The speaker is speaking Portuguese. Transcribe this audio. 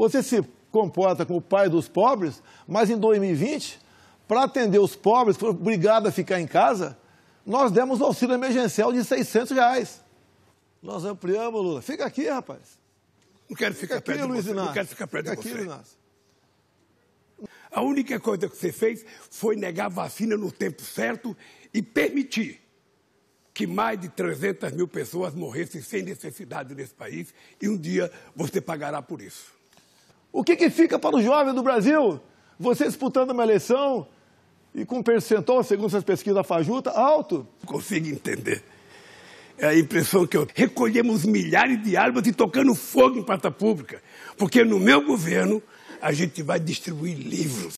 Você se comporta como o pai dos pobres, mas em 2020, para atender os pobres que foram obrigados a ficar em casa, nós demos um auxílio emergencial de 600 reais. Nós ampliamos, Lula. Fica aqui, rapaz. Não quero ficar Fica perto aqui, de você. Não quero ficar perto Fica de aqui, você. Inácio. A única coisa que você fez foi negar vacina no tempo certo e permitir que mais de 300 mil pessoas morressem sem necessidade nesse país e um dia você pagará por isso. O que, que fica para o jovem do Brasil? Você disputando uma eleição e com um percentual, segundo essas pesquisas da Fajuta, alto. Consigo entender. É a impressão que eu. Recolhemos milhares de árvores e tocando fogo em pata pública. Porque no meu governo a gente vai distribuir livros.